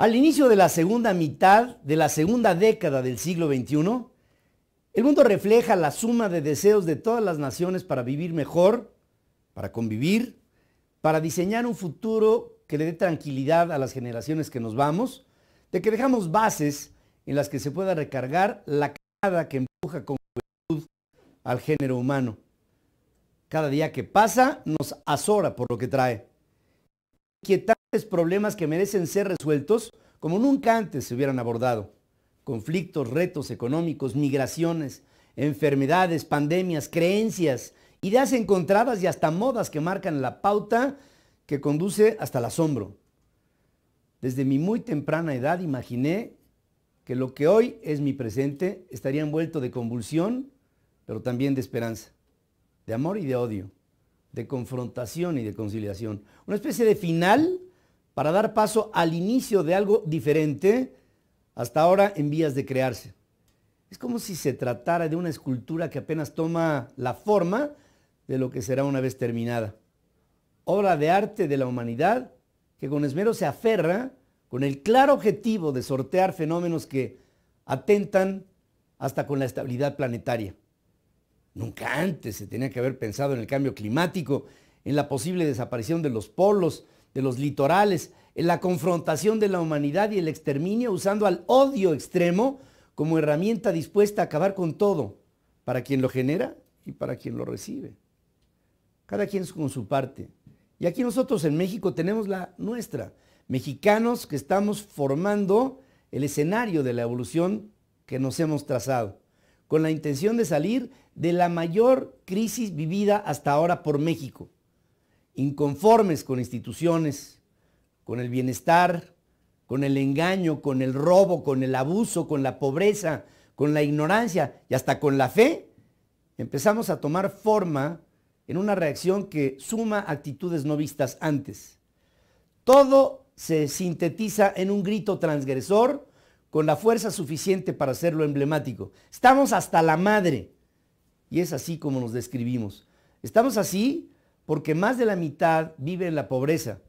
Al inicio de la segunda mitad de la segunda década del siglo XXI, el mundo refleja la suma de deseos de todas las naciones para vivir mejor, para convivir, para diseñar un futuro que le dé tranquilidad a las generaciones que nos vamos, de que dejamos bases en las que se pueda recargar la cara que empuja con juventud al género humano. Cada día que pasa nos azora por lo que trae problemas que merecen ser resueltos como nunca antes se hubieran abordado. Conflictos, retos económicos, migraciones, enfermedades, pandemias, creencias, ideas encontradas y hasta modas que marcan la pauta que conduce hasta el asombro. Desde mi muy temprana edad imaginé que lo que hoy es mi presente estaría envuelto de convulsión, pero también de esperanza, de amor y de odio, de confrontación y de conciliación. Una especie de final para dar paso al inicio de algo diferente, hasta ahora en vías de crearse. Es como si se tratara de una escultura que apenas toma la forma de lo que será una vez terminada. Obra de arte de la humanidad que con esmero se aferra con el claro objetivo de sortear fenómenos que atentan hasta con la estabilidad planetaria. Nunca antes se tenía que haber pensado en el cambio climático, en la posible desaparición de los polos, de los litorales, en la confrontación de la humanidad y el exterminio, usando al odio extremo como herramienta dispuesta a acabar con todo, para quien lo genera y para quien lo recibe. Cada quien es con su parte. Y aquí nosotros en México tenemos la nuestra, mexicanos que estamos formando el escenario de la evolución que nos hemos trazado, con la intención de salir de la mayor crisis vivida hasta ahora por México, inconformes con instituciones, con el bienestar, con el engaño, con el robo, con el abuso, con la pobreza, con la ignorancia y hasta con la fe, empezamos a tomar forma en una reacción que suma actitudes no vistas antes. Todo se sintetiza en un grito transgresor con la fuerza suficiente para hacerlo emblemático. Estamos hasta la madre. Y es así como nos describimos. Estamos así porque más de la mitad vive en la pobreza,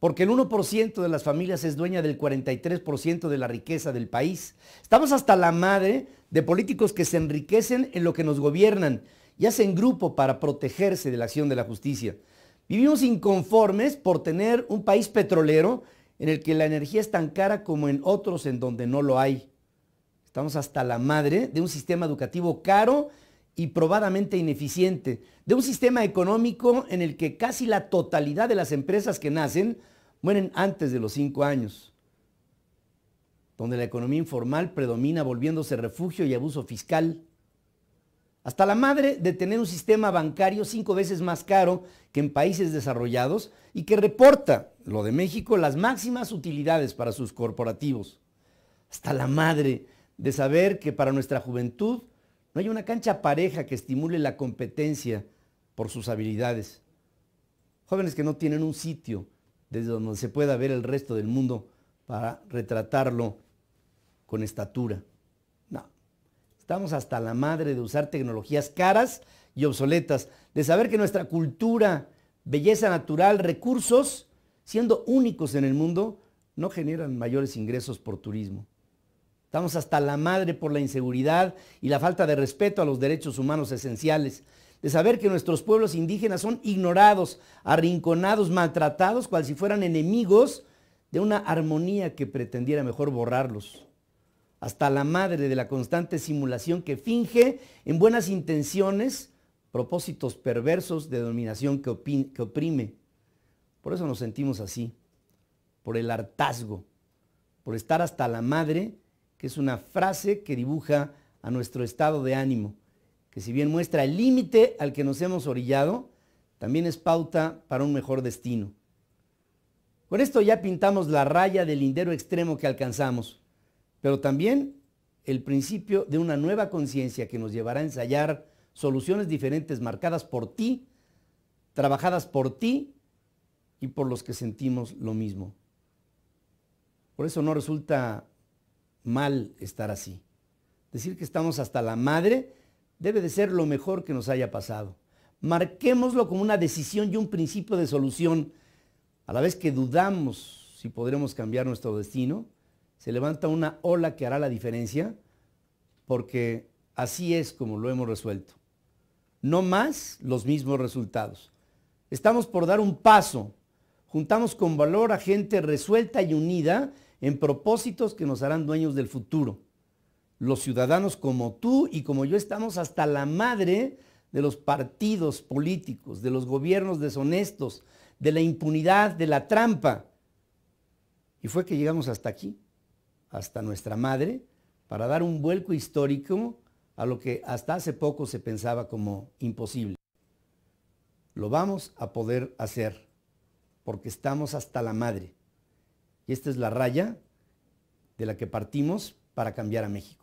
porque el 1% de las familias es dueña del 43% de la riqueza del país. Estamos hasta la madre de políticos que se enriquecen en lo que nos gobiernan y hacen grupo para protegerse de la acción de la justicia. Vivimos inconformes por tener un país petrolero en el que la energía es tan cara como en otros en donde no lo hay. Estamos hasta la madre de un sistema educativo caro y probadamente ineficiente, de un sistema económico en el que casi la totalidad de las empresas que nacen mueren antes de los cinco años, donde la economía informal predomina volviéndose refugio y abuso fiscal, hasta la madre de tener un sistema bancario cinco veces más caro que en países desarrollados y que reporta, lo de México, las máximas utilidades para sus corporativos, hasta la madre de saber que para nuestra juventud no hay una cancha pareja que estimule la competencia por sus habilidades. Jóvenes que no tienen un sitio desde donde se pueda ver el resto del mundo para retratarlo con estatura. No. Estamos hasta la madre de usar tecnologías caras y obsoletas, de saber que nuestra cultura, belleza natural, recursos, siendo únicos en el mundo, no generan mayores ingresos por turismo. Estamos hasta la madre por la inseguridad y la falta de respeto a los derechos humanos esenciales, de saber que nuestros pueblos indígenas son ignorados, arrinconados, maltratados, cual si fueran enemigos de una armonía que pretendiera mejor borrarlos. Hasta la madre de la constante simulación que finge en buenas intenciones propósitos perversos de dominación que, oprime. Por eso nos sentimos así, por el hartazgo, por estar hasta la madre que es una frase que dibuja a nuestro estado de ánimo, que si bien muestra el límite al que nos hemos orillado, también es pauta para un mejor destino. Con esto ya pintamos la raya del lindero extremo que alcanzamos, pero también el principio de una nueva conciencia que nos llevará a ensayar soluciones diferentes marcadas por ti, trabajadas por ti y por los que sentimos lo mismo. Por eso no resulta mal estar así. Decir que estamos hasta la madre debe de ser lo mejor que nos haya pasado. Marquémoslo como una decisión y un principio de solución. A la vez que dudamos si podremos cambiar nuestro destino, se levanta una ola que hará la diferencia porque así es como lo hemos resuelto. No más los mismos resultados. Estamos por dar un paso. Juntamos con valor a gente resuelta y unida en propósitos que nos harán dueños del futuro. Los ciudadanos como tú y como yo estamos hasta la madre de los partidos políticos, de los gobiernos deshonestos, de la impunidad, de la trampa. Y fue que llegamos hasta aquí, hasta nuestra madre, para dar un vuelco histórico a lo que hasta hace poco se pensaba como imposible. Lo vamos a poder hacer, porque estamos hasta la madre. Y esta es la raya de la que partimos para cambiar a México.